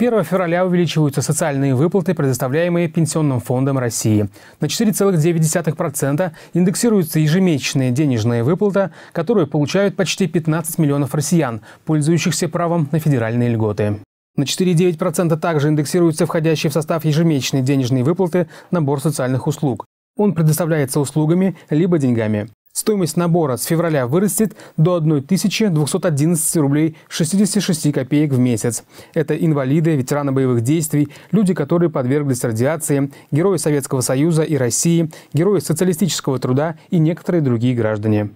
1 февраля увеличиваются социальные выплаты, предоставляемые Пенсионным фондом России. На 4,9% индексируется ежемесячная денежная выплата, которую получают почти 15 миллионов россиян, пользующихся правом на федеральные льготы. На 4,9% также индексируется входящий в состав ежемесячной денежной выплаты набор социальных услуг. Он предоставляется услугами либо деньгами. Стоимость набора с февраля вырастет до 1211 рублей 66 копеек в месяц. Это инвалиды, ветераны боевых действий, люди, которые подверглись радиации, герои Советского Союза и России, герои социалистического труда и некоторые другие граждане.